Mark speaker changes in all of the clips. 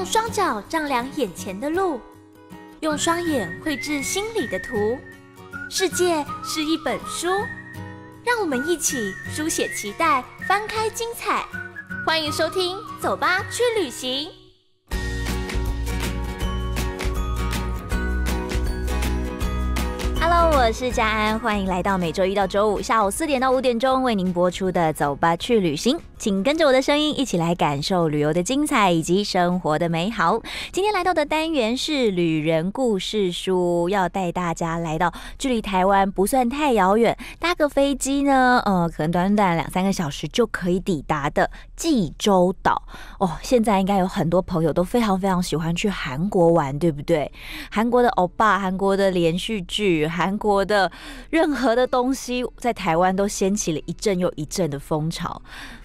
Speaker 1: 用双脚丈量眼前的路，用双眼绘制心里的图。世界是一本书，让我们一起书写期待，翻开精彩。欢迎收听，走吧，去旅行。Hello，我是佳安，欢迎来到每周一到周五下午四点到五点钟为您播出的《走吧去旅行》。请跟着我的声音一起来感受旅游的精彩以及生活的美好。今天来到的单元是《旅人故事书》，要带大家来到距离台湾不算太遥远，搭个飞机呢，呃，可能短短两三个小时就可以抵达的济州岛。哦，现在应该有很多朋友都非常非常喜欢去韩国玩，对不对？韩国的欧巴，韩国的连续剧。韩国的任何的东西在台湾都掀起了一阵又一阵的风潮。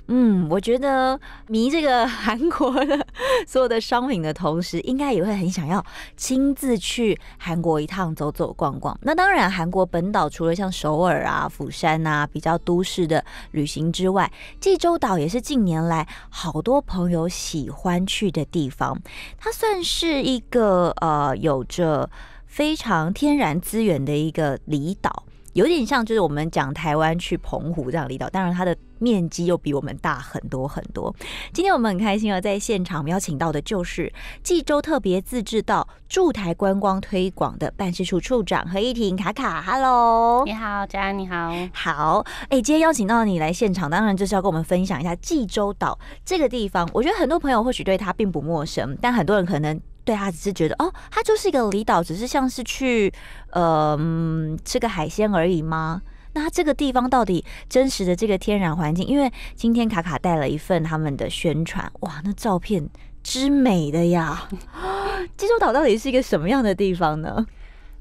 Speaker 1: 嗯，我觉得迷这个韩国的所有的商品的同时，应该也会很想要亲自去韩国一趟走走逛逛。那当然，韩国本岛除了像首尔啊、釜山啊比较都市的旅行之外，济州岛也是近年来好多朋友喜欢去的地方。它算是一个呃，有着非常天然资源的一个离岛，有点像就是我们讲台湾去澎湖这样离岛，当然它的面积又比我们大很多很多。今天我们很开心啊，在现场邀请到的就是济州特别自治道驻台观光推广的办事处处长何一婷卡卡，Hello，你好，佳安，你好，好，哎，今天邀请到你来现场，当然就是要跟我们分享一下济州岛这个地方。我觉得很多朋友或许对他并不陌生，但很多人可能。对啊，只是觉得哦，它就是一个离岛，只是像是去，嗯，吃个海鲜而已吗？那这个地方到底真实的这个天然环境？因为今天卡卡带了一份他们的宣传，哇，那照片之美的呀！济 州岛到底是一个什么样的地方呢？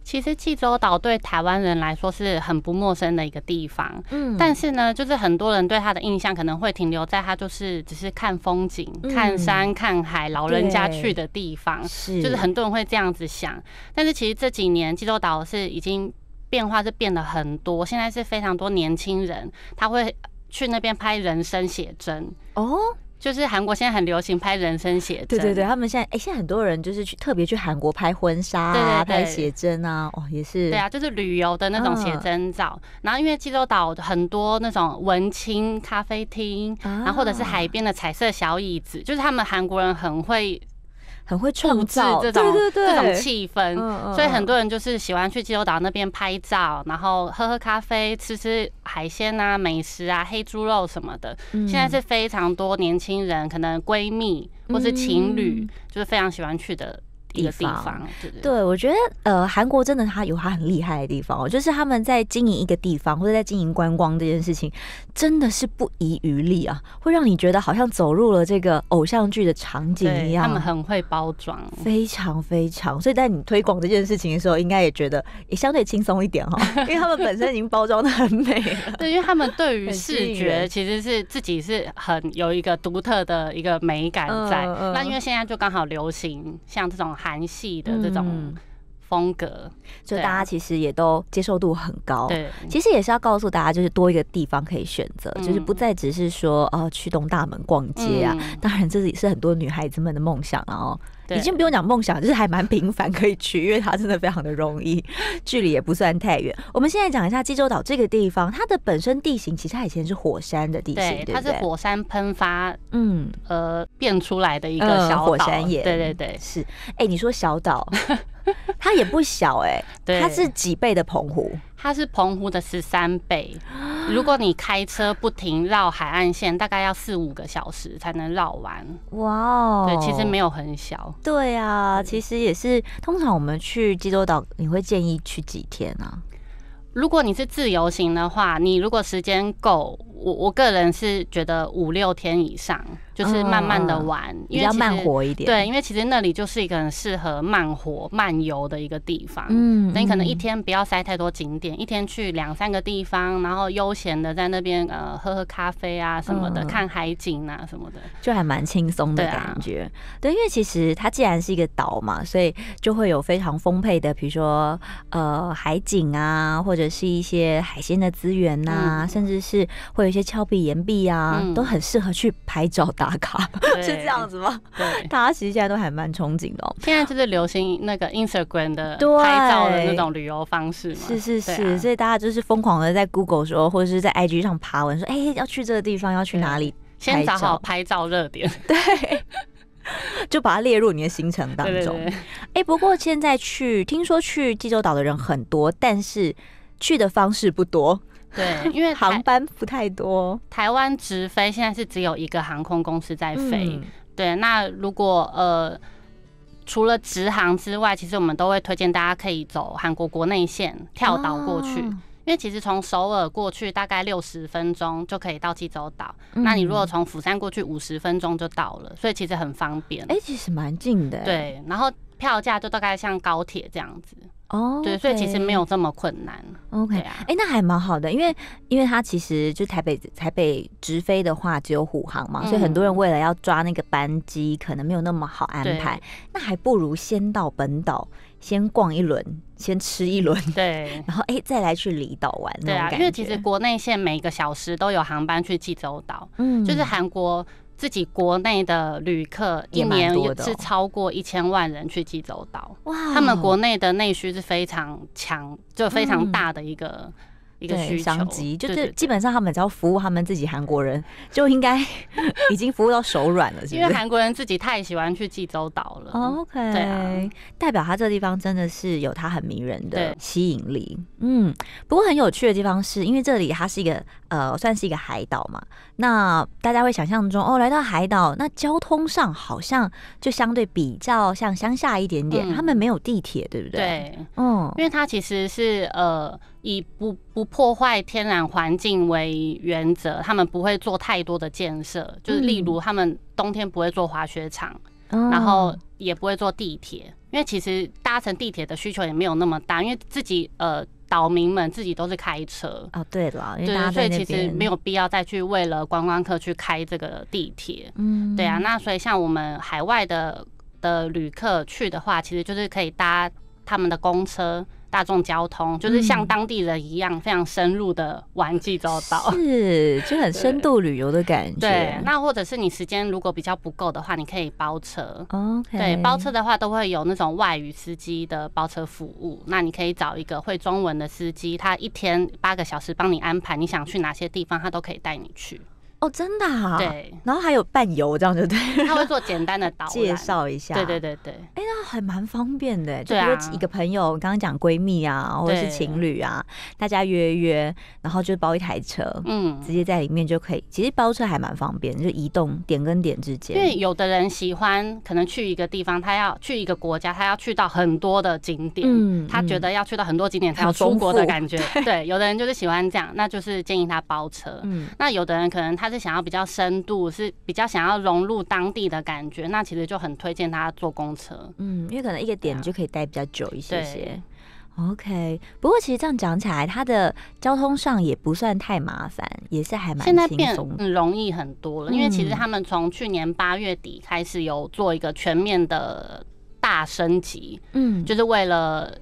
Speaker 2: 其实济州岛对台湾人来说是很不陌生的一个地方，嗯，但是呢，就是很多人对它的印象可能会停留在它就是只是看风景、看山、看海，老人家去的地方，是就是很多人会这样子想。但是其实这几年济州岛是已经变化是变得很多，现在是非常多年轻人他会去那边拍人生写真哦。就是韩国现在很流行拍人生写
Speaker 1: 真，对对对，他们现在哎，现在很多人就是去特别去韩国拍婚纱、拍写真啊，哦，也是，对啊，就
Speaker 2: 是旅游的那种写真照。然后因为济州岛很多那种文青咖啡厅，然后或者是海边的彩色小椅子，就是他们韩国人很会。
Speaker 1: 很会创造这种这种气氛，所以很
Speaker 2: 多人就是喜欢去济州岛那边拍照，然后喝喝咖啡，吃吃海鲜啊、美食啊、黑猪肉什么的。现在是非常多年轻人，可能闺蜜或是情侣，就是非常喜欢去的。地方对
Speaker 1: 对，我觉得呃，韩国真的它有它很厉害的地方哦，就是他们在经营一个地方或者在经营观光这件事情，真的是不遗余力啊，会让你觉得好像走入了这个偶像剧的场景一样。他们很会包装，非常非常，所以在你推广这件事情的时候，应该也觉得也相对轻松一点哈，因为他们本身已经包装的很美了。对，因为
Speaker 2: 他们对于视觉其实是自己是很有一个独特的一个美感在。那因为现在就刚好流行像这种。韩系的这种风
Speaker 1: 格，就大家其实也都接受度很高。对，其实也是要告诉大家，就是多一个地方可以选择，就是不再只是说哦去东大门逛街啊，当然这也是很多女孩子们的梦想啊、哦。已经不用讲梦想，就是还蛮平凡可以去，因为它真的非常的容易，距离也不算太远。我们现在讲一下济州岛这个地方，它的本身地形其实它以前是火山的地形，对它是火
Speaker 2: 山喷发，
Speaker 1: 嗯，呃，变出来的一个小火山岩，对对对，是。哎，你说小岛，它也不小哎，它是几倍的澎湖？
Speaker 2: 它是澎湖的十三倍，如果你开车不停绕海岸线，大概要四五个小时才能绕完。
Speaker 1: 哇哦，对，其实没有很小。对啊，其实也是。通常我们去济州岛，你会建议去几天啊？
Speaker 2: 如果你是自由行的话，你如果时间够，我我个人是觉得五六天以上。就是慢慢的玩，因为慢活一点。对，因为其实那里就是一个很适合慢活、慢游的一个地方。嗯，那你可能一天不要塞太多景点，一天去两三个地方，然后悠闲的在那边呃喝喝咖啡啊什么的，看海景啊什么的，
Speaker 1: 就还蛮轻松的感觉。对，因为其实它既然是一个岛嘛，所以就会有非常丰沛的，比如说呃海景啊，或者是一些海鲜的资源呐，甚至是会有一些峭壁、岩壁啊，都很适合去拍照的。打卡是这样子吗？对，大家其实现在都还蛮憧憬的哦。现在就是流行那个 Instagram 的拍照的那种旅
Speaker 2: 游方式，是是是，所
Speaker 1: 以大家就是疯狂的在 Google 说，或者是在 IG 上爬文说，哎，要去这个地方，要去哪里，先找好
Speaker 2: 拍照热点，对，
Speaker 1: 就把它列入你的行程当中。哎，不过现在去，听说去济州岛的人很多，但是去的方式不多。对，因为航班不太多，
Speaker 2: 台湾直飞现在是只有一个航空公司在飞。对，那如果呃，除了直航之外，其实我们都会推荐大家可以走韩国国内线跳岛过去，因为其实从首尔过去大概六十分钟就可以到济州岛。那你如果从釜山过去五十分钟就到了，所以其实很方便。哎，
Speaker 1: 其实蛮近的。对，
Speaker 2: 然后票价就大概像高铁这样子。
Speaker 1: 哦，对，所以其实没
Speaker 2: 有这么困难
Speaker 1: ，OK，哎，那还蛮好的，因为因为他其实就台北台北直飞的话只有虎航嘛，所以很多人为了要抓那个班机，可能没有那么好安排，那还不如先到本岛先逛一轮，先吃一轮，对，然后哎再来去离岛玩，对啊，因为其实国内线每
Speaker 2: 个小时都有航班去济州岛，嗯，就是韩国。自己国内的旅客一年也是超过一千万人去济州岛，哇！他们国内的内需是非常强，就非常大的一个。一个商机
Speaker 1: 就是基本上他们只要服务他们自己韩国人就应该 已经服务到手软了，因为韩国
Speaker 2: 人自己太喜欢去济州岛了。OK，对啊，
Speaker 1: 代表他这地方真的是有他很迷人的吸引力。嗯，不过很有趣的地方是因为这里它是一个呃算是一个海岛嘛，那大家会想象中哦，来到海岛那交通上好像就相对比较像乡下一点点，他们没有地铁，对不对？对，嗯，
Speaker 2: 因为它其实是呃。以不不破坏天然环境为原则，他们不会做太多的建设，就是例如他们冬天不会做滑雪场，
Speaker 1: 然后
Speaker 2: 也不会做地铁，因为其实搭乘地铁的需求也没有那么大，因为自己呃岛民们自己都是开车
Speaker 1: 啊，对了，对，所以其实没有
Speaker 2: 必要再去为了观光客去开这个地铁，嗯，对啊，那所以像我们海外的的旅客去的话，其实就是可以搭他们的公车。大众交通就是像当地人一样非常深入的玩济州岛，
Speaker 1: 是就很深度旅游的感觉。对，
Speaker 2: 那或者是你时间如果比较不够的话，你可以包车。
Speaker 1: OK，对，包车
Speaker 2: 的话都会有那种外语司机的包车服务。那你可以找一个会中文的司机，他一天八个小时帮你安排你想去哪些地方，他都可以带你去。
Speaker 1: 哦，真的啊，对，然后还有伴游这样就对，他会做简单的导，介绍一下，对对对对，哎那还蛮方便的，对啊，一个朋友刚刚讲闺蜜啊，或者是情侣啊，大家约约，然后就包一台车，嗯，直接在里面就可以，其实包车还蛮方便，就移动点跟点之间，因为
Speaker 2: 有的人喜欢可能去一个地方，他要去一个国家，他要去到很多的景点，嗯，他觉得要去到很多景点才有中国的感觉，对，有的人就是喜欢这样，那就是建议他包车，嗯，那有的人可能他。是想要比较深度，是比较想要融入当地的感觉，那其实就很推荐他坐公车，
Speaker 1: 嗯，因为可能一个点就可以待比较久一些。些。o k 不过其实这样讲起来，它的交通上也不算太麻烦，也是还蛮现在变
Speaker 2: 容易很多了。因为其实他们从去年八月底开始有做一个全面的大升级，嗯，就是为了。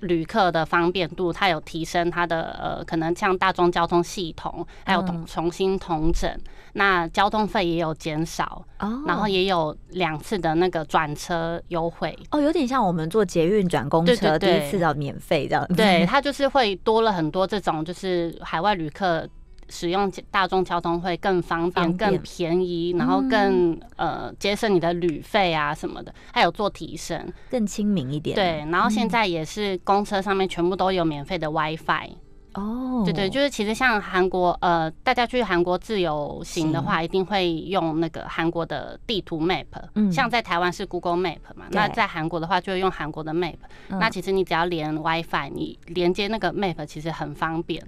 Speaker 2: 旅客的方便度，它有提升它的呃，可能像大众交通系统，还有同重新同整，那交通费也有减少，然后也有两次的那个转车优惠。
Speaker 1: 哦，有点像我们坐捷运转公车，第一次要
Speaker 2: 免费的。对，它就是会多了很多这种，就是海外旅客。使用大众交通会更方便、更便宜，然后更呃节省你的旅费啊什么的，还有做提升，
Speaker 1: 更亲民一点。对，然后现在
Speaker 2: 也是公车上面全部都有免费的 WiFi。
Speaker 1: 哦。对对，就
Speaker 2: 是其实像韩国呃，大家去韩国自由行的话，一定会用那个韩国的地图 Map。嗯。像在台湾是 Google Map 嘛，那在韩国的话就会用韩国的 Map。嗯。那其实你只要连 WiFi，你连接那个 Map 其实很方便。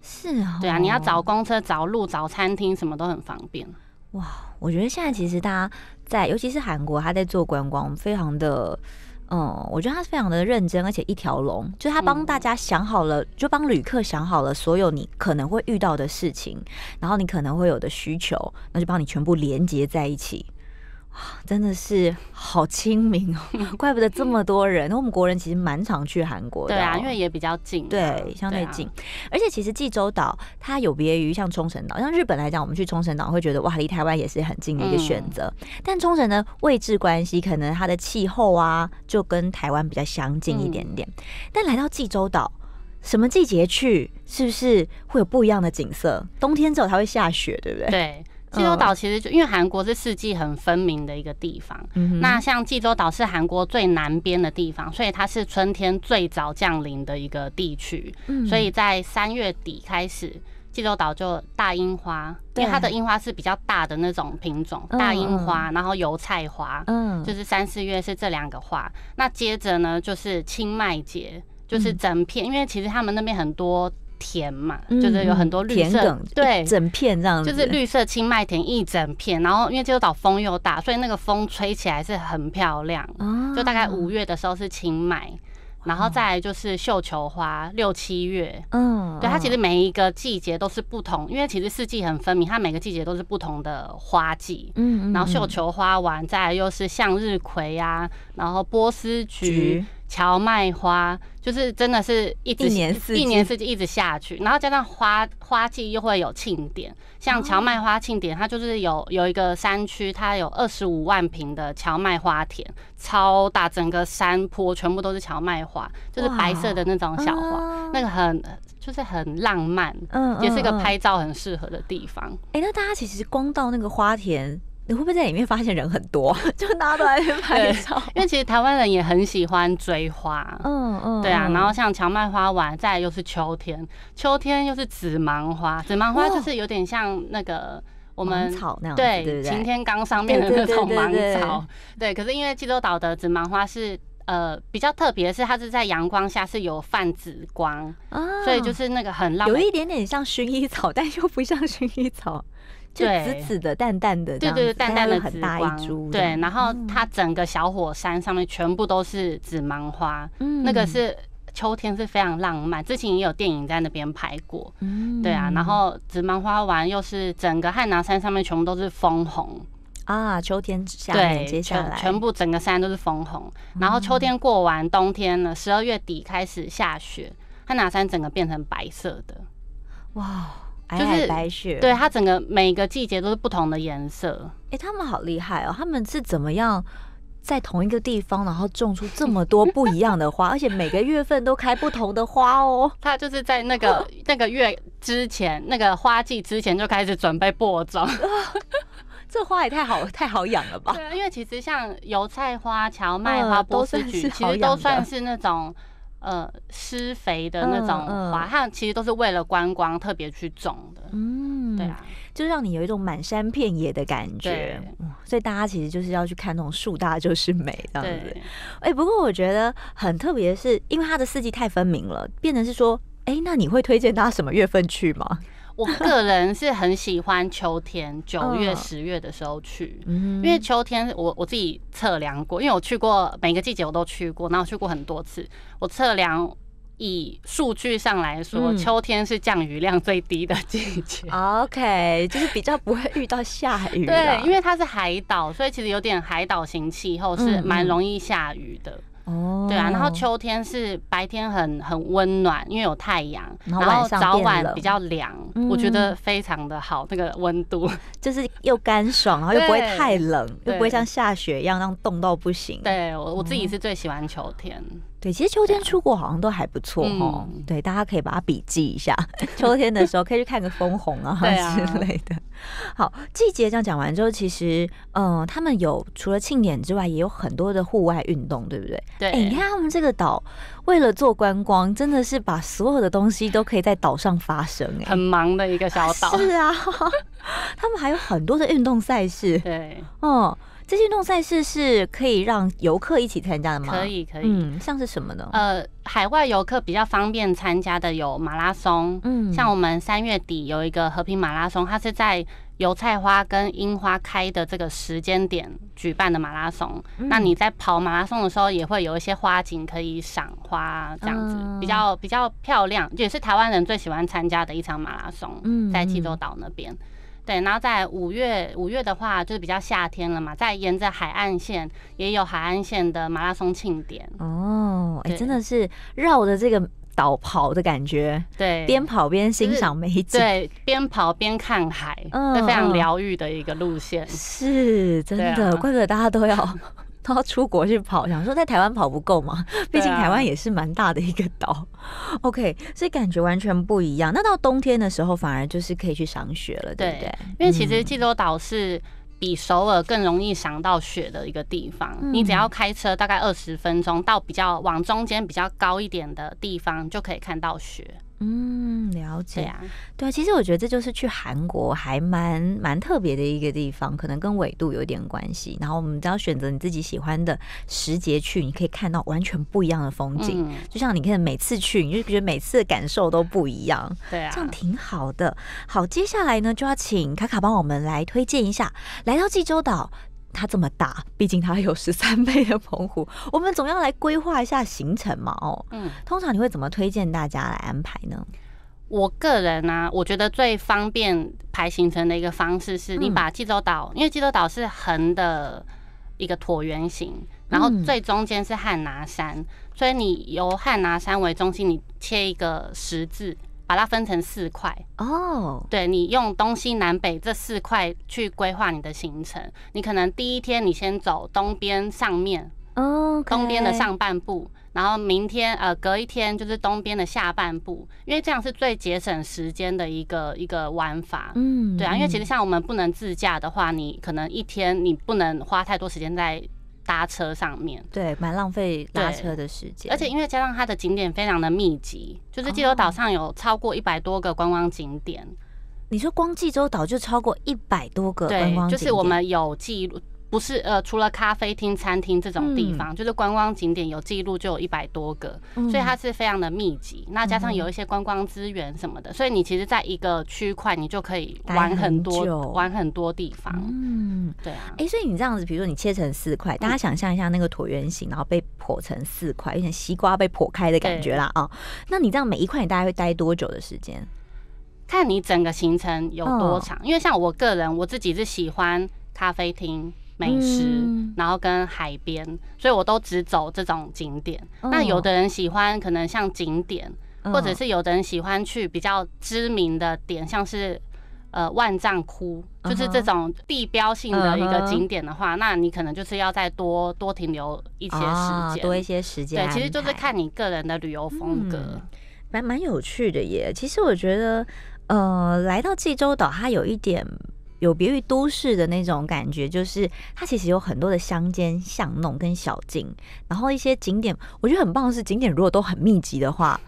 Speaker 1: 是啊，对啊，你要找
Speaker 2: 公车、找路、找餐厅，什么都很方便。
Speaker 1: 哇，我觉得现在其实大家在，尤其是韩国，他在做观光，非常的，嗯，我觉得他非常的认真，而且一条龙，就他帮大家想好了，就帮旅客想好了所有你可能会遇到的事情，然后你可能会有的需求，那就帮你全部连接在一起。真的是好清明哦，怪不得这么多人。我们国人其实蛮常去韩国的，对啊，因为也比较近，对，相对近。而且其实济州岛它有别于像冲绳岛，像日本来讲，我们去冲绳岛会觉得哇，离台湾也是很近的一个选择。但冲绳的位置关系，可能它的气候啊，就跟台湾比较相近一点点。但来到济州岛，什么季节去，是不是会有不一样的景色？冬天之后才会下雪，对不对？对。
Speaker 2: 济州岛其实就因为韩国是四季很分明的一个地方，那像济州岛是韩国最南边的地方，所以它是春天最早降临的一个地区。嗯，所以在三月底开始，济州岛就大樱花，因为它的樱花是比较大的那种品种，大樱花，然后油菜花，嗯，就是三四月是这两个花。那接着呢，就是清迈节，就是整片，因为其实他们那边很多。田嘛，就是有很多绿色，
Speaker 1: 对，整片这样子，就是绿
Speaker 2: 色青麦田一整片。然后因为这个岛风又大，所以那个风吹起来是很漂亮。哦，就大概五月的时候是青麦，然后再就是绣球花，六七月。嗯，对，它其实每一个季节都是不同，因为其实四季很分明，它每个季节都是不同的花季。嗯嗯，然后绣球花完，再来又是向日葵呀，然后波斯菊。荞麦花就是真的是一年一年四季一直下去，然后加上花花季又会有庆典，像荞麦花庆典，它就是有有一个山区，它有二十五万平的荞麦花田，超大，整个山坡全部都是荞麦花，就是白色的那种小花，那个很就是很浪漫，嗯，也是一个拍照很适合的地方。哎，
Speaker 1: 那大家其实光到那个花田。你会不会在里面发现人很多，就大拿出在拍照？
Speaker 2: 因为其实台湾人也很喜欢追花，嗯嗯，对啊。然后像荞麦花再來又是秋天，秋天又是紫芒花，紫芒花就是有点像那个我们草那样，对对，晴天刚上面的那种芒草。对，可是因为济州岛的紫芒花是呃比较特别，是它是在阳光下是有泛紫
Speaker 1: 光，所以就是那个很浪漫，有一点点像薰衣草，但又不像薰衣草。对，紫紫的，淡淡的，对对对，淡淡的紫光。对，
Speaker 2: 然后它整个小火山上面全部都是紫芒花，那个是秋天是非常浪漫。之前也有电影在那边拍过，对啊。然后紫芒花完又是整个汉拿山上面全部都是枫红
Speaker 1: 啊，秋天下接下来全
Speaker 2: 部整个山都是枫红。然后秋天过完，冬天了，十二月底开始下雪，汉拿山整个变成白色的，哇。就是白雪，对它整个每个季节都是不同的颜色。哎，他们好厉害
Speaker 1: 哦！他们是怎么样在同一个地方，然后种出这么多不一样的花，而且每个月份都开不同的花哦？
Speaker 2: 他就是在那个 那个月之前，那个花季之前就开始准备播种。这花也太好太好养了吧？对，因为其实像油菜花、荞麦花、波斯菊，其实都算是那种。呃，施肥的那种花，它其实都是为了观光特别去种的。
Speaker 1: 嗯，对啊，就让你有一种满山遍野的感觉。所以大家其实就是要去看那种树大就是美这样子。哎，不过我觉得很特别，是因为它的四季太分明了，变成是说，哎，那你会推荐大家什么月份去吗？我 个
Speaker 2: 人是很喜欢秋天，九月、十月的时候去，因为秋天我我自己测量过，因为我去过每个季节我都去过，然后去过很多次。我测量以数据上来说，秋天是降雨量最低的季节。
Speaker 1: OK，就是比较不会遇到下雨。对，因为
Speaker 2: 它是海岛，所以其实有点海岛型气候，是蛮容易下雨的。
Speaker 1: 哦，对啊，然后
Speaker 2: 秋天是白天很很温暖，因为有太阳，然后早晚比较凉，我觉得非常的好，那个温度 就是又干爽，然后又不会太冷，又不会像
Speaker 1: 下雪一样让冻到不行。对，我我自己是最喜欢秋天。对，其实秋天出国好像都还不错哈。对，大家可以把它笔记一下，秋天的时候可以去看个枫红啊 之类的。好，季节这样讲完之后，其实，嗯，他们有除了庆典之外，也有很多的户外运动，对不对？对。哎，你看他们这个岛，为了做观光，真的是把所有的东西都可以在岛上发生，哎，很忙的一个小岛。是啊，他们还有很多的运动赛事。对，嗯。这些运动赛事是可以让游客一起参加的吗？可以，可以。嗯，像是什么呢？呃，海
Speaker 2: 外游客比较方便参加的有马拉松。嗯，像我们三月底有一个和平马拉松，它是在油菜花跟樱花开的这个时间点举办的马拉松。那你在跑马拉松的时候，也会有一些花景可以赏花，这样子比较比较漂亮，也是台湾人最喜欢参加的一场马拉松。嗯，在济州岛那边。对，然后在五月，五月的话就是比较夏天了嘛，在沿着海岸线也有海岸线的马拉松庆典
Speaker 1: 哦，哎，真的是绕着这个岛跑的感觉，
Speaker 2: 对，边跑边欣赏美景，对，边跑边看海，嗯，非常疗愈的一个路线，
Speaker 1: 是真的，怪不得大家都要。要出国去跑，想说在台湾跑不够嘛？毕竟台湾也是蛮大的一个岛。OK，所以感觉完全不一样。那到冬天的时候，反而就是可以去赏雪了，对不对？因为
Speaker 2: 其实济州岛是比首尔更容易赏到雪的一个地方。你只要开车大概二十分钟，到比较往中间比较高一点的地方，就可以看到雪。
Speaker 1: 嗯，了解。对，啊，其实我觉得这就是去韩国还蛮蛮特别的一个地方，可能跟纬度有点关系。然后我们只要选择你自己喜欢的时节去，你可以看到完全不一样的风景。就像你看，每次去你就觉得每次的感受都不一样。对啊，这样挺好的。好，接下来呢就要请卡卡帮我们来推荐一下，来到济州岛。它这么大，毕竟它有十三倍的澎湖，我们总要来规划一下行程嘛。哦，嗯，通常你会怎么推荐大家来安排呢？
Speaker 2: 我个人呢，我觉得最方便排行程的一个方式是，你把济州岛，因为济州岛是横的一个椭圆形，然后最中间是汉拿山，所以你由汉拿山为中心，你切一个十字。把它分成四块
Speaker 1: 哦，
Speaker 2: 对你用东西南北这四块去规划你的行程。你可能第一天你先走东边上面
Speaker 1: 哦，东边的上
Speaker 2: 半部，然后明天呃隔一天就是东边的下半部，因为这样是最节省时间的一个一个玩法。嗯，对啊，因为其实像我们不能自驾的话，你可能一天你不能花太多时间在。搭车上面，
Speaker 1: 对，蛮浪费搭车的时间，而且因
Speaker 2: 为加上它的景点非常的密集，就是济州岛上有超过一百多个观光景点。
Speaker 1: 你说光济州岛就超过一百多个观光景点？对，就是我们
Speaker 2: 有记录。不是呃，除了咖啡厅、餐厅这种地方，就是观光景点有记录就有一百多个，所以它是非常的密集。那加上有一些观光资源什么的，所以你其实在一个区块，你就可以玩很多、玩很多地方。嗯，对啊。
Speaker 1: 哎，所以你这样子，比如说你切成四块，大家想象一下那个椭圆形，然后被剖成四块，有点西瓜被剖开的感觉啦啊。那你这样每一块你大概会待多久的时间？看你整个行程
Speaker 2: 有多长。因为像我个人，我自己是喜欢咖啡厅。美食，然后跟海边，所以我都只走这种景点。那有的人喜欢可能像景点，或者是有的人喜欢去比较知名的点，像是呃万丈窟，就是这种地标性的一个景点的话，那你可能就是要再多多停留一些时间，多一些时间。对，其实就是看你个人的旅游
Speaker 1: 风格，蛮蛮有趣的耶。其实我觉得，呃，来到济州岛，它有一点。有别于都市的那种感觉，就是它其实有很多的乡间巷弄跟小径，然后一些景点，我觉得很棒的是，景点如果都很密集的话，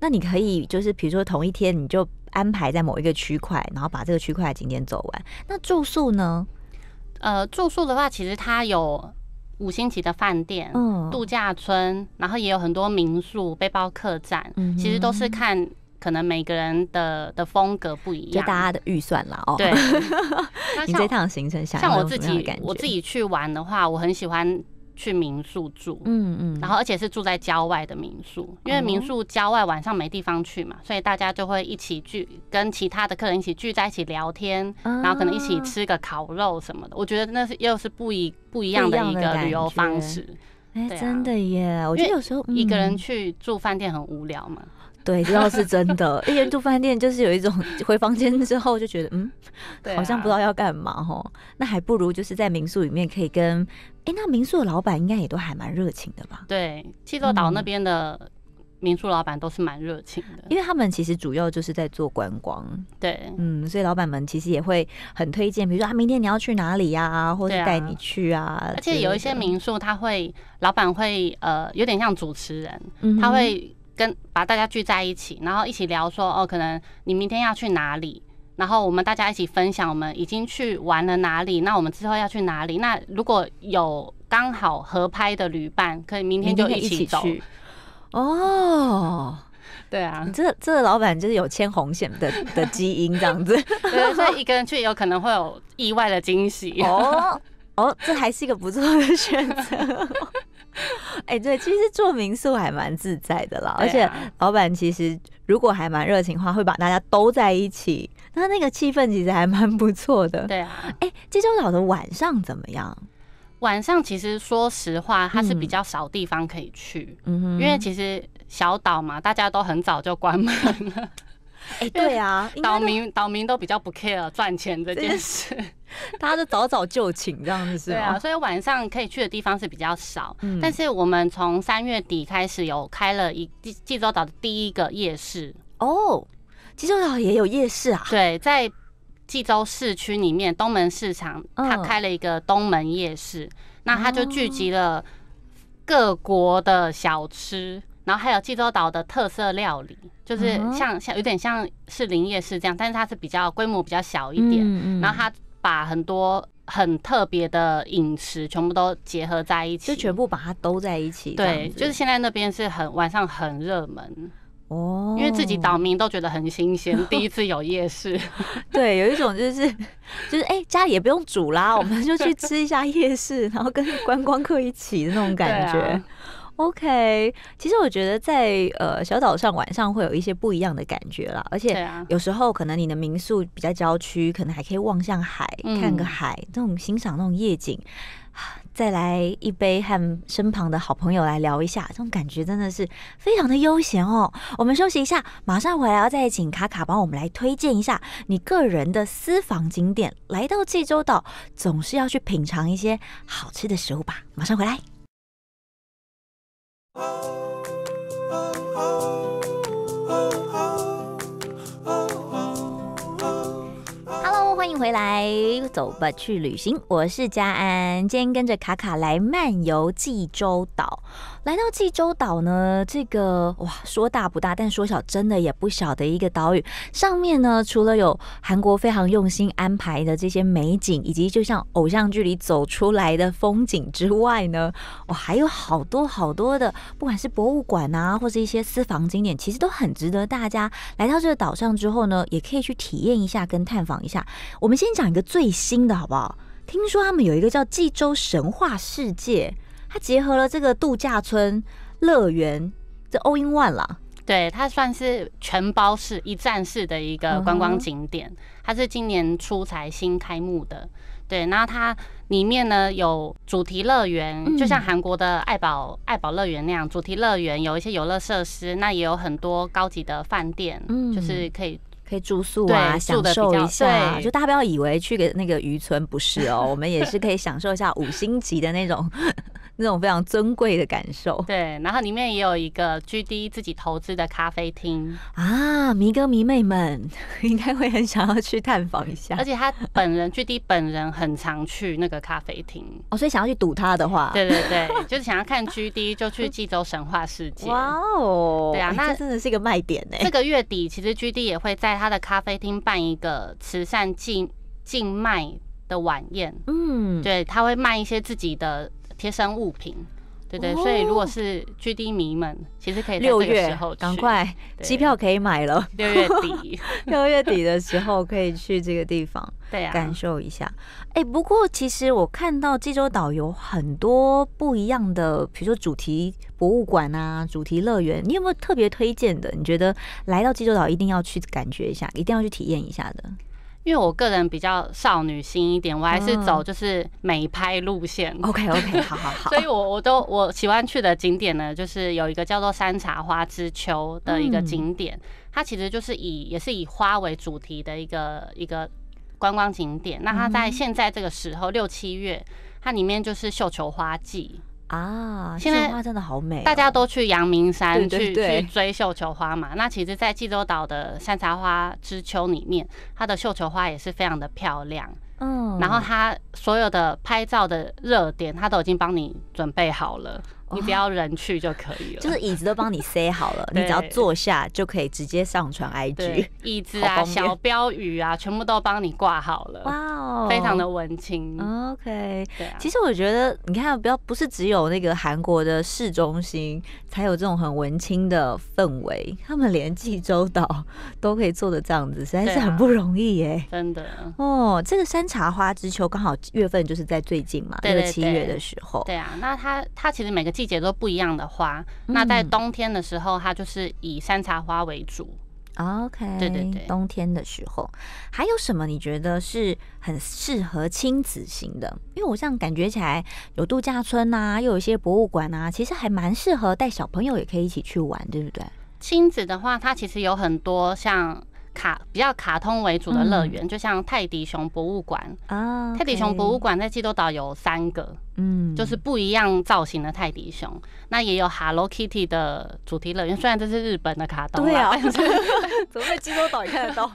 Speaker 1: 那你可以就是比如说同一天你就安排在某一个区块，然后把这个区块的景点走完。那住宿呢？
Speaker 2: 呃，住宿的话，其实它有五星级的饭店、嗯度假村，然后也有很多民宿、背包客栈，嗯，其实都是看。可能每个人的的风格不一样，就大家的
Speaker 1: 预算了哦。对，你这趟行程像像我自己，我自
Speaker 2: 己去玩的话，我很喜欢去民宿住，嗯嗯，然后而且是住在郊外的民宿，因为民宿郊外晚上没地方去嘛，所以大家就会一起聚，跟其他的客人一起聚在一起聊天，然后可能一起吃个烤肉什么的。我觉得那是又是不一不一样的一个旅游方式。
Speaker 1: 哎，真的耶！我觉得有时候一个人
Speaker 2: 去住饭店很
Speaker 1: 无聊嘛。对，知道是真的。一天住饭店，就是有一种 回房间之后就觉得，嗯，好像不知道要干嘛哦，那还不如就是在民宿里面可以跟哎，那民宿的老板应该也都还蛮热情的吧？
Speaker 2: 对，济州岛那边的民宿老板都是蛮热情的，
Speaker 1: 因为他们其实主要就是在做观光。对，嗯，所以老板们其实也会很推荐，比如说啊，明天你要去哪里呀？或者带你去啊？而且有一些民
Speaker 2: 宿，他会老板会呃，有点像主持人，他会。跟把大家聚在一起，然后一起聊说哦，可能你明天要去哪里，然后我们大家一起分享我们已经去玩了哪里，那我们之后要去哪里？那如果有刚好合拍的旅伴，可以明天就一起走。
Speaker 1: 哦，对啊，这这老板就是有牵红线的 的基因这样子，所以
Speaker 2: 一个人去有可能会有
Speaker 1: 意外的惊喜哦哦，这还是一个不错的选择。哎，对，其实做民宿还蛮自在的啦，而且老板其实如果还蛮热情的话，会把大家都在一起，那那个气氛其实还蛮不错的。对啊，哎，济州岛的晚上怎么样？
Speaker 2: 晚上其实说实话，它是比较少地方可以去，因为其实小岛嘛，大家都很早就关门了。哎，对呀，岛民岛民都比较不 care 赚钱这件事，大家都早早就寝这样子是吧？所以晚上可以去的地方是比较少。嗯，但是我们从三月底开始有开了一济州岛的第一个夜市
Speaker 1: 哦，济州岛也有夜市啊。对，在
Speaker 2: 济州市区里面东门市场，它开了一个东门夜市，那它就聚集了各国的小吃。然后还有济州岛的特色料理，就是像像有点像是林夜市这样，但是它是比较规模比较小一点。然后它把很多很特别的饮食全部都结合在一起，就全部把它都在一起。对，就是现在那边是很晚上很热门
Speaker 1: 哦，因为自己岛
Speaker 2: 民都觉得很新鲜，第一次有夜市。
Speaker 1: 对，有一种就是就是哎，家里也不用煮啦，我们就去吃一下夜市，然后跟观光客一起那种感觉。OK，其实我觉得在呃小岛上晚上会有一些不一样的感觉啦，而且有时候可能你的民宿比较郊区，可能还可以望向海，看个海，那种欣赏那种夜景，再来一杯和身旁的好朋友来聊一下，这种感觉真的是非常的悠闲哦。我们休息一下，马上回来要再请卡卡帮我们来推荐一下你个人的私房景点。来到济州岛，总是要去品尝一些好吃的食物吧。马上回来。Oh. 欢迎回来，走吧，去旅行。我是佳安，今天跟着卡卡来漫游济州岛。来到济州岛呢，这个哇，说大不大，但说小真的也不小的一个岛屿。上面呢，除了有韩国非常用心安排的这些美景，以及就像偶像剧里走出来的风景之外呢，哇，还有好多好多的，不管是博物馆啊，或是一些私房景点，其实都很值得大家来到这个岛上之后呢，也可以去体验一下跟探访一下。我们先讲一个最新的，好不好？听说他们有一个叫济州神话世界，它结合了这个度假村、乐园，这 all in one 了。对，
Speaker 2: 它算是全包式、一站式的一个观光景点。它是今年初才新开幕的，对。然后它里面呢有主题乐园，就像韩国的爱宝爱宝乐园那样，主题乐园有一些游乐设施，那也有很多高级的饭店，嗯，就是可以。可以住宿啊，享受一下。就
Speaker 1: 大家不要以为去个那个渔村不是哦，我们也是可以享受一下五星级的那种。那种非常尊贵的感受，对。然后
Speaker 2: 里面也有一个 G D 自己投资的咖啡厅
Speaker 1: 啊，迷哥迷妹们应该会很想要去探访一下。而
Speaker 2: 且他本人 G D 本人很常去那个咖啡厅，
Speaker 1: 哦，所以想要去赌他的话，对对对，
Speaker 2: 就是想要看 G D 就去济州神话世界。哇
Speaker 1: 哦，对啊，那真的是一个卖点哎。
Speaker 2: 这个月底其实 G D 也会在他的咖啡厅办一个慈善静静脉。的晚宴，嗯，对他会卖一些自己的。贴身物品，对对，所以如果是 GD 迷们，其实可以六月赶快
Speaker 1: 机票可以买了，六月底 六月底的时候可以去这个地方，对啊，感受一下。哎，不过其实我看到济州岛有很多不一样的，比如说主题博物馆啊、主题乐园，你有没有特别推荐的？你觉得来到济州岛一定要去感觉一下，一定要去体验一下的？
Speaker 2: 因为我个人比较少女心一点，我还是走就是美拍路线。OK OK 好好好。所以，我我都我喜欢去的景点呢，就是有一个叫做“山茶花之秋”的一个景点，它其实就是以也是以花为主题的一个一个观光景点。那它在现在这个时候六七月，它里面就是绣球花季。啊，现在花真的好美，大家都去阳明山去去追绣球花嘛。那其实，在济州岛的山茶花之秋里面，它的绣球花也是非常的漂亮。嗯，然后它所有的拍照的热点，它都已经
Speaker 1: 帮你准备好了。你不要人去就可以了，就是椅子都帮你塞好了，你只要坐下就可以直接上传 IG。椅子啊，小标
Speaker 2: 语啊，全部都帮
Speaker 1: 你挂好了，哇，哦，非常的
Speaker 2: 文青。OK，对啊。
Speaker 1: 其实我觉得，你看，不要不是只有那个韩国的市中心才有这种很文青的氛围，他们连济州岛 都可以做的这样子，实在是很不容易耶。真的。哦，这个山茶花之秋刚好月份就是在最近嘛，这个七月的时候。对
Speaker 2: 啊，那它它其实每个。季节都不一样的花，那在冬天的时候，它就是以山茶花为主。
Speaker 1: OK，对对对，冬天的时候还有什么？你觉得是很适合亲子型的？因为我这样感觉起来有度假村啊，又有一些博物馆啊，其实还蛮适合带小朋友也可以一起去玩，对不对？
Speaker 2: 亲子的话，它其实有很多像。卡比较卡通为主的乐园，就像泰迪熊博物馆
Speaker 1: 啊，泰迪熊博物馆
Speaker 2: 在济州岛有三个，
Speaker 1: 嗯，就是
Speaker 2: 不一样造型的泰迪熊。那也有 Hello Kitty 的主题乐园，虽然这是日本的卡通，对啊，怎么在济州岛也看得到？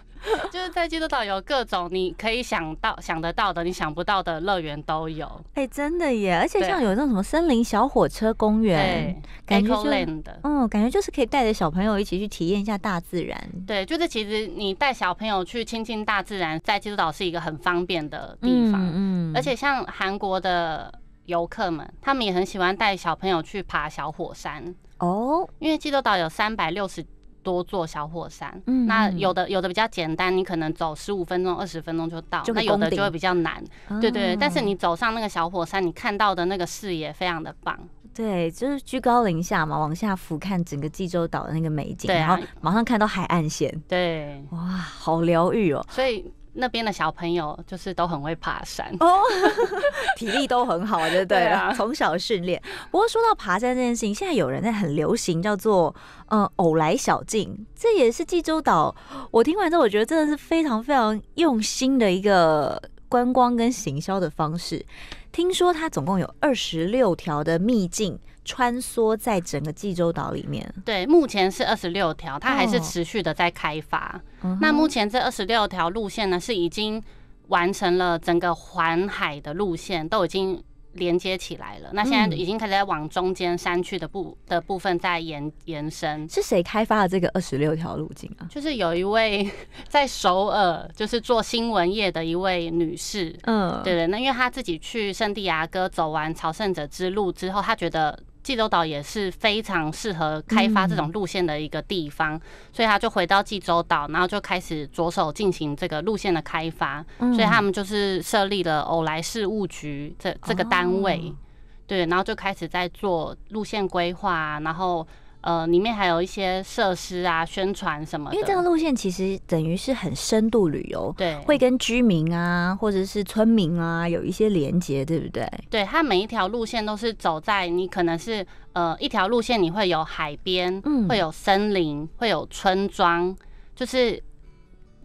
Speaker 2: 就是在济州岛有各种你可以想到、想得到的、你想不到的乐园都有。
Speaker 1: 哎，真的耶！而且像有那种什么森林小火车公园，感觉就的。嗯，感觉就是可以带着小朋友一起去体验一下大自然。
Speaker 2: 对，就是其实你带小朋友去亲近大自然，在济州岛是一个很方便的地方。
Speaker 1: 嗯嗯。而且
Speaker 2: 像韩国的游客们，他们也很喜欢带小朋友去爬小火山哦，因为济州岛有三百六十。多座小火山，那有的有的比较简单，你可能走十五分钟、二十分钟就到；那有的就会比较难。对对，但是你走上那个小火山，你看到的那个视野非常的棒。
Speaker 1: 对，就是居高临下嘛，往下俯瞰整个济州岛的那个美景，然后马上看到海岸线。对，哇，好疗愈哦。
Speaker 2: 所以。那边的小朋友就是都很会爬山
Speaker 1: 哦，体力都很好，对不对？从小训练。不过说到爬山这件事情，现在有人在很流行叫做“嗯，偶来小径”，这也是济州岛。我听完之后，我觉得真的是非常非常用心的一个观光跟行销的方式。听说它总共有二十六条的秘境。穿梭在整个济州岛里面。对，目前是二
Speaker 2: 十六条，它还是持续的在开发。那目前这二十六条路线呢，是已经完成了整个环海的路线，都已经连接起来了。那现在已经开始往中间山区的部的部分在延延伸。是
Speaker 1: 谁开发了这个二十六条路径啊？就
Speaker 2: 是有一位 在首尔，就是做新闻业的一位女士。嗯，对对。那因为她自己去圣地亚哥走完朝圣者之路之后，她觉得。济州岛也是非常适合开发这种路线的一个地方，所以他就回到济州岛，然后就开始着手进行这个路线的开发。所以他们就是设立了偶来事务局这这个单位，对，然后就开始在做路线规划，然后。呃，里面还有一些设施啊、宣传什么，因为这个
Speaker 1: 路线其实等于是很深度旅游，对，会跟居民啊或者是村民啊有一些连接，对不对？
Speaker 2: 对，它每一条路线都是走在你可能是呃一条路线你会有海边，嗯，会有森林，会有村庄，就是。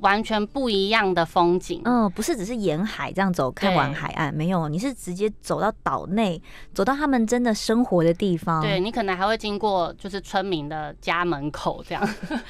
Speaker 2: 完全不一样的风景。
Speaker 1: 嗯，不是只是沿海这样走，看完海岸没有？你是直接走到岛内，走到他们真的生活的地方。对你
Speaker 2: 可能还会经过，就是村民的家门口
Speaker 1: 这样。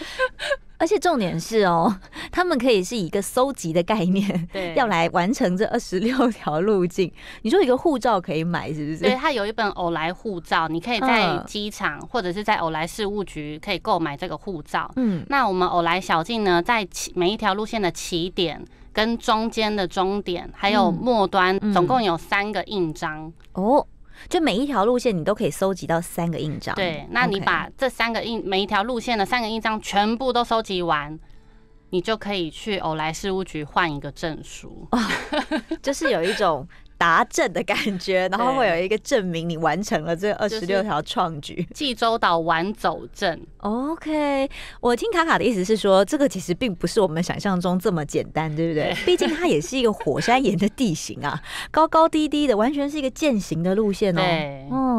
Speaker 1: 而且重点是哦，他们可以是一个搜集的概念，对，要来完成这二十六条路径。你说一个护照可以买，是不是？对，它
Speaker 2: 有一本偶来护照，你可以在机场或者是在偶来事务局可以购买这个护照。嗯，那我们偶来小径呢，在起每一条路线的起点、跟中间的终点，还有末端，总共有三个印章哦。
Speaker 1: 就每一条路线，你都可以收集到三个印章。对，那你把
Speaker 2: 这三个印，每一条路线的三个印章全部都收集完，你就可以去偶来事务局换一个证
Speaker 1: 书。就是有一种。达证的感觉，然后会有一个证明你完成了这二十六条创举。济州岛玩走证，OK。我听卡卡的意思是说，这个其实并不是我们想象中这么简单，对不对？毕竟它也是一个火山岩的地形啊，高高低低的，完全是一个践行的路线哦。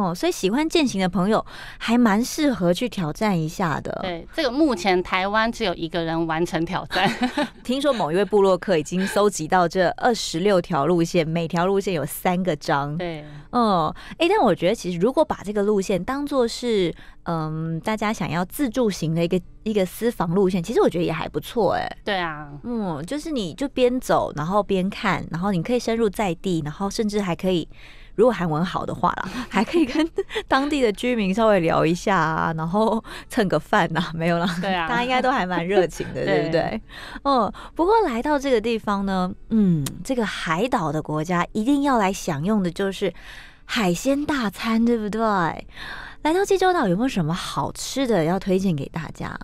Speaker 1: 哦，所以喜欢践行的朋友还蛮适合去挑战一下的。对，
Speaker 2: 这个目前台湾只有一个人完
Speaker 1: 成挑战。听说某一位部落客已经搜集到这二十六条路线，每条路。这有三个章，对，哦，哎，但我觉得其实如果把这个路线当做是，嗯，大家想要自助型的一个一个私房路线，其实我觉得也还不错，哎，对啊，嗯，就是你就边走，然后边看，然后你可以深入在地，然后甚至还可以。如果韩文好的话啦，还可以跟当地的居民稍微聊一下啊，然后蹭个饭呐，没有啦，对啊，大家应该都还蛮热情的，对不对？哦，不过来到这个地方呢，嗯，这个海岛的国家一定要来享用的就是海鲜大餐，对不对？来到济州岛有没有什么好吃的要推荐给大家？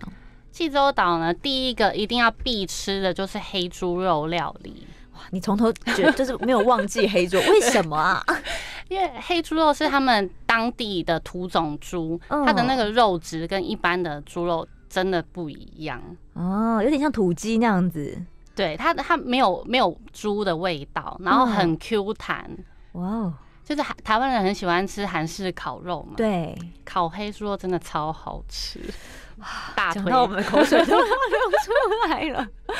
Speaker 2: 济州岛呢，第一个一定要必吃的就是黑猪肉料理。
Speaker 1: 你从头觉就是没有忘记黑猪，为什么啊？因为黑猪肉是
Speaker 2: 他们当地的土种猪，它的那个肉质跟一般的猪肉
Speaker 1: 真的不一样哦，有点像土鸡那样子。对，它它没有没
Speaker 2: 有猪的味道，然后很 Q 弹。
Speaker 1: 哇哦，就
Speaker 2: 是台湾人很喜欢吃韩式烤肉嘛，对，烤黑猪肉真的超好吃。讲到我们的口水都 要流出来
Speaker 1: 了，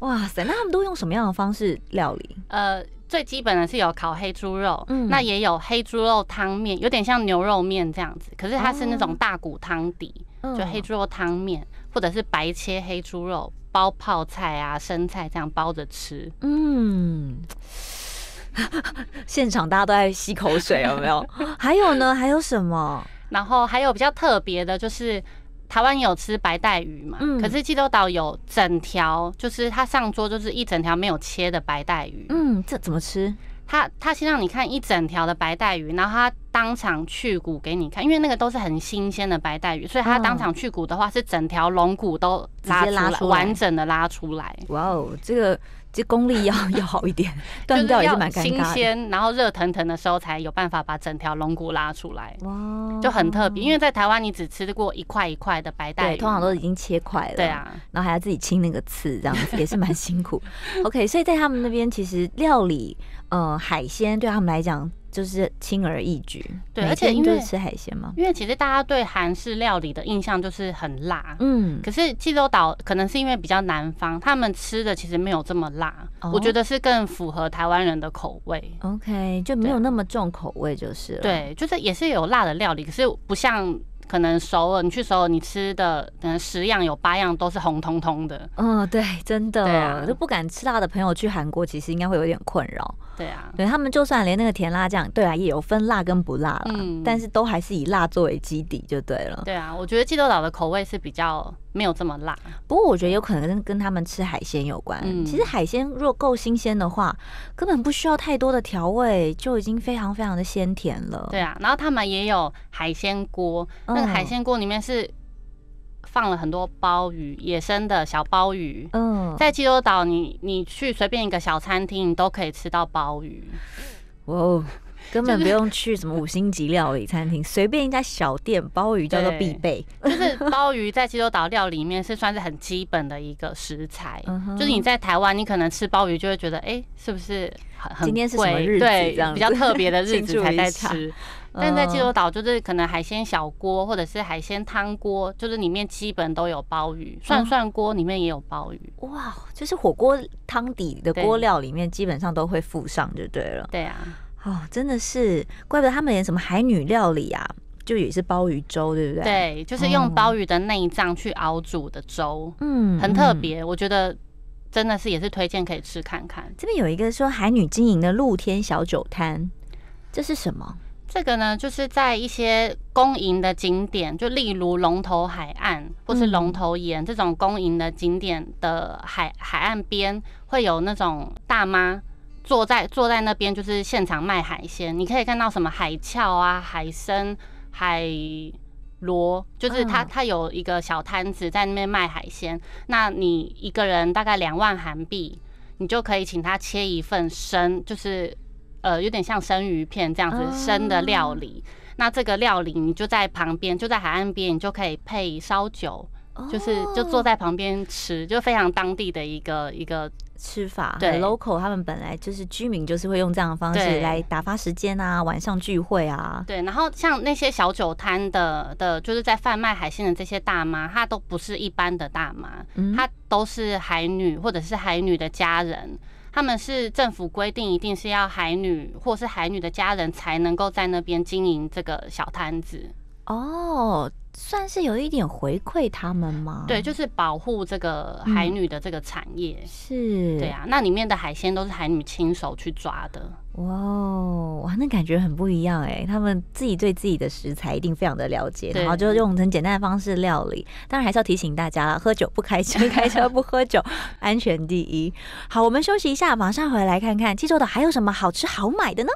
Speaker 1: 哇塞！那他们都用什么样的方式料理？
Speaker 2: 呃，最基本的是有烤黑猪肉，那也有黑猪肉汤面，有点像牛肉面这样子，可是它是那种大骨汤底，就黑猪肉汤面，或者是白切黑猪肉包泡菜啊、生菜这样包着吃。
Speaker 1: 嗯，现场大家都在吸口水，有没有？
Speaker 2: 还有呢？还有什么？然后还有比较特别的，就是。台湾有吃白带鱼嘛？嗯，可是济州岛有整条，就是它上桌就是一整条没有切的白带鱼。
Speaker 1: 嗯，这怎么吃？
Speaker 2: 他他先让你看一整条的白带鱼，然后他当场去骨给你看，因为那个都是很新鲜的白带鱼，所以他当场去骨的话是整条龙骨都拉出来完整的拉出来。
Speaker 1: 哇哦，这个。
Speaker 2: 这功力要
Speaker 1: 要好一点，断掉也是蛮尴尬。新鲜，
Speaker 2: 然后热腾腾的时候才有办法把整条龙
Speaker 1: 骨拉出来，哇，就很特
Speaker 2: 别。因为在台湾，你只吃过一块一块的白带通常都
Speaker 1: 已经切块了。对啊，然后还要自己清那个刺，这样也是蛮辛苦。OK，所以在他们那边其实料理。呃，海鲜对他们来讲就是轻而易举。对，而且因为吃海鲜嘛，因
Speaker 2: 为其实大家对韩式料理的印象就是很辣，嗯，可是济州岛可能是因为比较南方，他们吃的其实没有这么辣。我觉得是更符合台湾人的口味。
Speaker 1: OK，就没有那么重口味就是了。对，
Speaker 2: 就是也是有辣的料理，可是不像。可能熟了，你去熟了，你吃的，可能十样有八样都是红彤彤的。
Speaker 1: 嗯，对，真的，对啊，就不敢吃辣的朋友去韩国，其实应该会有点困扰。对啊，对他们就算连那个甜辣酱，对啊，也有分辣跟不辣啦，但是都还是以辣作为基底就对了。
Speaker 2: 对啊，我觉得济州岛的口味是比较。
Speaker 1: 没有这么辣，不过我觉得有可能跟跟他们吃海鲜有关。其实海鲜若够新鲜的话，根本不需要太多的调味，就已经非常非常的鲜甜了。对啊，
Speaker 2: 然后他们也有海鲜锅，那个海鲜锅里面是放了很多鲍鱼，野生的小鲍鱼。嗯，在济州岛，你你去随便一个小餐厅，你都可以吃到鲍鱼。
Speaker 1: 哦。根本不用去什么五星级料理餐厅，随便一家小店鲍鱼叫做必备。
Speaker 2: 就是鲍鱼在济州岛料理里面是算是很基本的一个食材。就是你在台湾，你可能吃鲍鱼就会觉得，哎，是不是很很贵？对，比较特别的日子 才在吃。
Speaker 1: 但在济州岛，
Speaker 2: 就是可能海鲜小锅或者是海鲜汤锅，就是里面基本都有鲍鱼，涮涮
Speaker 1: 锅里面也有鲍鱼。哇，就是火锅汤底的锅料里面基本上都会附上就对了。对
Speaker 2: 啊。哦，
Speaker 1: 真的是，怪不得他们连什么海女料理啊，就也是鲍鱼粥，对不对？对，就是用
Speaker 2: 鲍鱼的内脏去熬煮的粥，嗯，很特别。我觉得真的是也是推荐可以吃看看。
Speaker 1: 这边有一个说海女经营的露天小酒摊，这是什么？
Speaker 2: 这个呢，就是在一些公营的景点，就例如龙头海岸或是龙头岩这种公营的景点的海海岸边，会有那种大妈。坐在坐在那边就是现场卖海鲜，你可以看到什么海鞘啊、海参、海螺，就是它它有一个小摊子在那边卖海鲜。那你一个人大概两万韩币，你就可以请他切一份生，就是呃有点像生鱼片这样子生的料理。那这个料理你就在旁边，就在海岸边，你就可以配烧酒。就是就坐在旁边吃，就非常当地的一个一个吃法。对，local，
Speaker 1: 他们本来就是居民，就是会用这样的方式来打发时间啊，晚上聚会啊。
Speaker 2: 对，然后像那些小酒摊的的，就是在贩卖海鲜的这些大妈，她都不是一般的大妈，她都是海女或者是海女的家人。他们是政府规定，一定是要海女或者是海女的家人，才能够在那边经营这个小摊子。
Speaker 1: 哦，算是有一点回馈他们吗？对，就
Speaker 2: 是保护这个海女的这个产业
Speaker 1: 是。对啊，
Speaker 2: 那里面的海鲜都是海女亲手去抓的。
Speaker 1: 哇，哇，那感觉很不一样哎！他们自己对自己的食材一定非常的了解，然后就用很简单的方式料理。当然还是要提醒大家喝酒不开车，开车不喝酒，安全第一。好，我们休息一下，马上回来看看济州岛还有什么好吃好买的呢？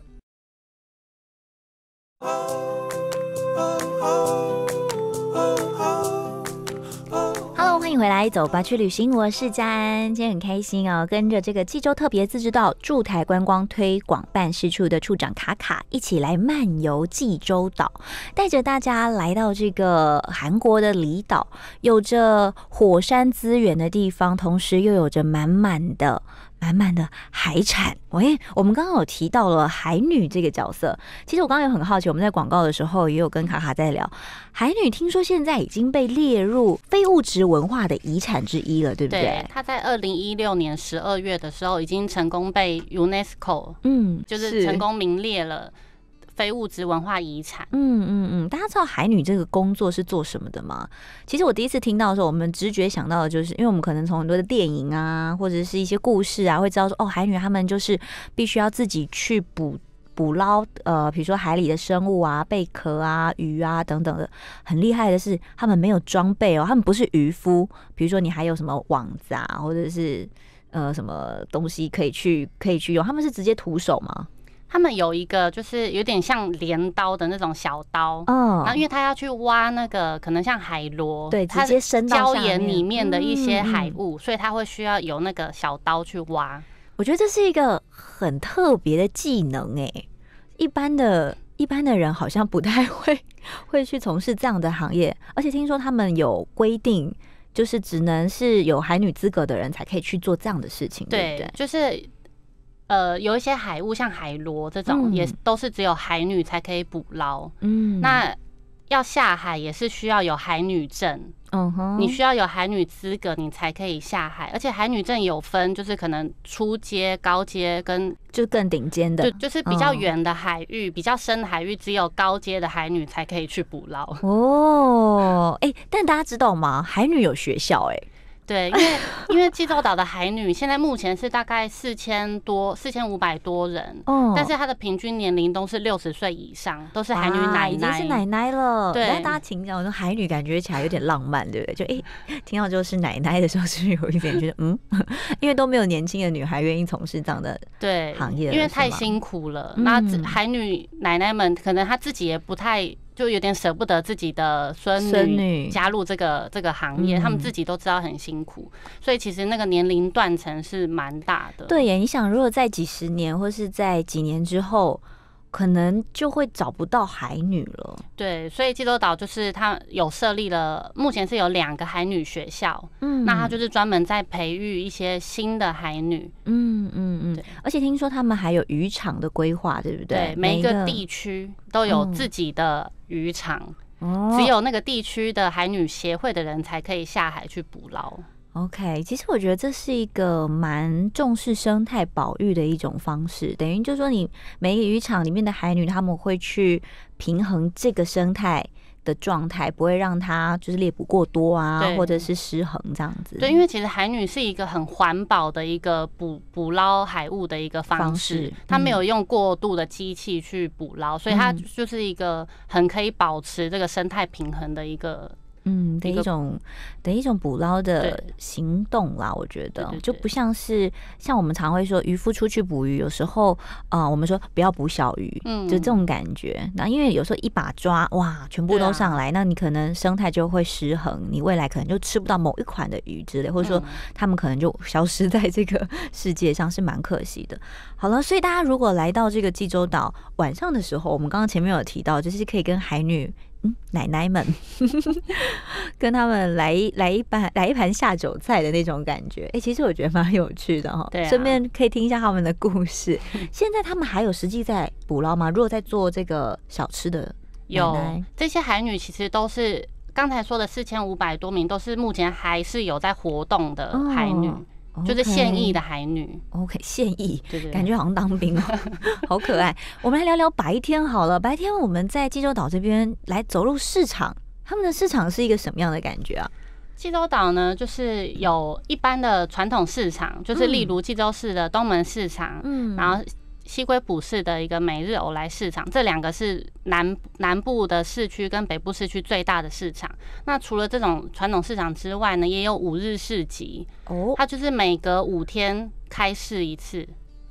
Speaker 1: 回来，走吧，去旅行。我是佳恩，今天很开心哦，跟着这个济州特别自治道驻台观光推广办事处的处长卡卡一起来漫游济州岛，带着大家来到这个韩国的离岛，有着火山资源的地方，同时又有着满满的。满满的海产喂，我们刚刚有提到了海女这个角色，其实我刚刚有很好奇，我们在广告的时候也有跟卡卡在聊海女，听说现在已经被列入非物质文化的遗产之一了，对不对？
Speaker 2: 对，在二零一六年十二月的时候，已经成功被 UNESCO，嗯，就是成功名列了。非物质文化遗
Speaker 1: 产。嗯嗯嗯，大家知道海女这个工作是做什么的吗？其实我第一次听到的时候，我们直觉想到的就是，因为我们可能从很多的电影啊，或者是一些故事啊，会知道说，哦，海女他们就是必须要自己去捕捕捞，呃，比如说海里的生物啊、贝壳啊、鱼啊等等的。很厉害的是，他们没有装备哦，他们不是渔夫。比如说，你还有什么网子啊，或者是呃什么东西可以去可以去用？他们是直接徒手吗？
Speaker 2: 他们有一个，就是有点像镰刀的那种小刀，嗯，然后因为他要去挖那个可能像海螺，对，到礁岩里面的一些海物，所以他会需要有那个小刀去挖。
Speaker 1: 我觉得这是一个很特别的技能诶，一般的、一般的人好像不太会 会去从事这样的行业。而且听说他们有规定，就是只能是有海女资格的人才可以去做这样的事情，对不对？就
Speaker 2: 是。呃，有一些海物，像海螺这种，也都是只有海女才可以捕捞。
Speaker 1: 嗯，那
Speaker 2: 要下海也是需要有海女证。
Speaker 1: 嗯哼，你需要
Speaker 2: 有海女资格，你才可以下海。而且海女证有分，就是可能初阶、高
Speaker 1: 阶跟就更顶尖的，就就是比较远
Speaker 2: 的海域、比较深的海域，只有高阶的海女才可以去捕捞。
Speaker 1: 哦，哎，但大家知道吗？海女有学校哎。
Speaker 2: 对，因为因为济州岛的海女现在目前是大概四千多、四千五百多人，嗯，但是她的平均年龄都是六十岁以上，都是海女奶奶，是奶奶
Speaker 1: 了。对，大家讲，我说海女感觉起来有点浪漫，对不对？就诶，听到就是奶奶的时候，是不是有一点觉得嗯？因为都没有年轻的女孩愿意从事这样的
Speaker 2: 对行业，因为太辛苦了。那海女奶奶们可能她自己也不太。就有点舍不得自己的孙女加入这个这个行业，他们自己都知道很辛苦，所以其实那个年龄断层是蛮大的。对
Speaker 1: 呀，你想，如果在几十年或是在几年之后。可能就会找不到海女了。
Speaker 2: 对，所以济州岛就是它有设立了，目前是有两个海女学校。嗯，那它就是专门在培育一些新的海女。
Speaker 1: 嗯嗯嗯。而且听说他们还有渔场的规划，对不对？对，每个地
Speaker 2: 区都有自己的渔场。只有那个地区的海女协会的人才可以下海去捕
Speaker 1: 捞。OK，其实我觉得这是一个蛮重视生态保育的一种方式，等于就是说你每一个渔场里面的海女，他们会去平衡这个生态的状态，不会让它就是猎捕过多啊，或者是失衡这样子。对，因为其
Speaker 2: 实海女是一个很环保的一个捕捕捞海物的一个方式，它没有用过度的机器去捕捞，所以它就是一个很可以保持这个生态平衡的一个。
Speaker 1: 嗯，的一种，的一种捕捞的行动啦，我觉得就不像是像我们常会说渔夫出去捕鱼，有时候啊，我们说不要捕小鱼，嗯，就这种感觉。那因为有时候一把抓，哇，全部都上来，那你可能生态就会失衡，你未来可能就吃不到某一款的鱼之类，或者说他们可能就消失在这个世界上，是蛮可惜的。好了，所以大家如果来到这个济州岛晚上的时候，我们刚刚前面有提到，就是可以跟海女。嗯，奶奶们 跟他们来一来一盘来一盘下酒菜的那种感觉，哎，其实我觉得蛮有趣的哈。对，顺便可以听一下他们的故事。现在他们还有实际在捕捞吗？如果在做这个小吃的，有
Speaker 2: 这些海女，其实都是刚才说的四千五百多名，都是目前还是有在活动的海女。
Speaker 1: 就是现役的海女，OK，现役，对对，感觉好像当兵哦，好可爱。我们来聊聊白天好了，白天我们在济州岛这边来走入市场，他们的市场是一个什么样的感觉啊？济州
Speaker 2: 岛呢，就是有一般的传统市场，就是例如济州市的东门市场，嗯，然后。西龟浦市的一个每日偶来市场，这两个是南南部的市区跟北部市区最大的市场。那除了这种传统市场之外呢，也有五日市集哦，它就是每隔五天开市一次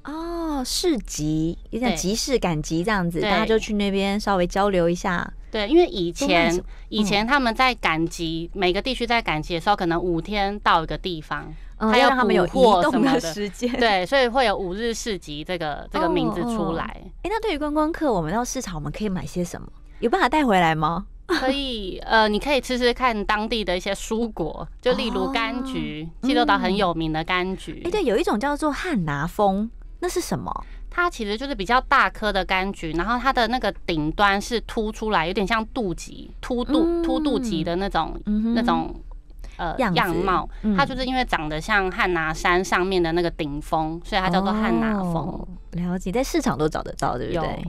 Speaker 1: 哦，市集有点集市赶集这样子，大家就去那边稍微交流一下。
Speaker 2: 对，因为以前以前他们在赶集，每个地区在赶集的时候，可能五天到一个地方。他要让他们有移动的时
Speaker 1: 间，对，所以会有五
Speaker 2: 日市集这个 这个名字出来。哎，
Speaker 1: 那对于观光客，我们到市场我们可以买些什么？有办法带回来吗？
Speaker 2: 可以，呃，你可以吃吃看当地的一些蔬果，就例如柑橘，济州岛很有名的柑橘。
Speaker 1: 哎，对，有一种叫做汉拿风，那是什么？
Speaker 2: 它其实就是比较大颗的柑橘，然后它的那个顶端是凸出来，有点像肚脐，凸肚凸肚脐的那种那种。呃，样貌，它就是因为长得像汉拿山上面的那个顶峰，所以它叫做汉拿
Speaker 1: 峰。了解，在市场都找得到，对不对？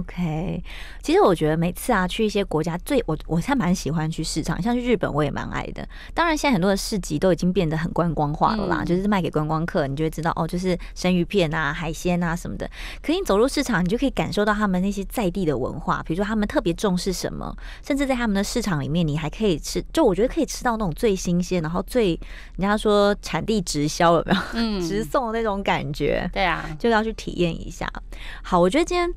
Speaker 1: OK，其实我觉得每次啊去一些国家最我我还蛮喜欢去市场，像去日本我也蛮爱的。当然现在很多的市集都已经变得很观光化了啦，就是卖给观光客。你就会知道哦，就是生鱼片啊、海鲜啊什么的。可以走入市场，你就可以感受到他们那些在地的文化，比如说他们特别重视什么，甚至在他们的市场里面，你还可以吃。就我觉得可以吃到那种最新鲜，然后最人家说产地直销有没有？嗯，直送的那种感觉。对啊，就要去体验一下。好，我觉得今天。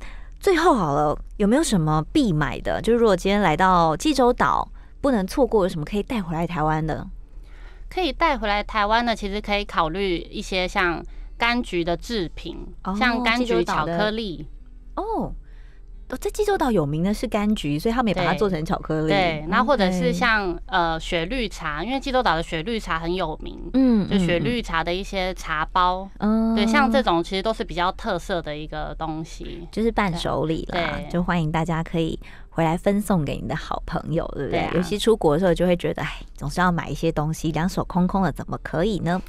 Speaker 1: 最后好了，有没有什么必买的？就是如果今天来到济州岛，不能错过有什么可以带回来台湾的？
Speaker 2: 可以带回来台湾的，其实可以考虑一些像柑橘的制品，
Speaker 1: 像柑橘巧克力。哦。哦，在济州岛有名的是柑橘，所以他们也把它做成巧克力。对，那或者是
Speaker 2: 像呃雪绿茶，因为济州岛的雪绿茶很有名，
Speaker 1: 嗯，就雪绿
Speaker 2: 茶的一些茶包，
Speaker 1: 嗯，对，像这
Speaker 2: 种其实都是比较特色的一个东西，
Speaker 1: 就是伴手礼啦，就欢迎大家可以。回来分送给你的好朋友，对不对？尤其出国的时候，就会觉得哎，总是要买一些东西，两手空空的怎么可以呢？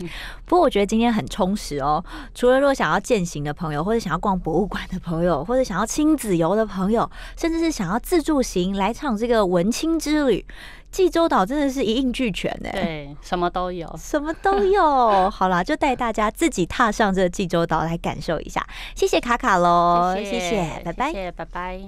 Speaker 1: 不过我觉得今天很充实哦。除了若想要践行的朋友，或者想要逛博物馆的朋友，或者想要亲子游的朋友，甚至是想要自助行来唱这个文青之旅，济州岛真的是一应俱全哎，对，什么都有，什么都有。好啦，就带大家自己踏上这济州岛来感受一下。谢谢卡卡喽，谢谢，拜拜，
Speaker 2: 拜拜。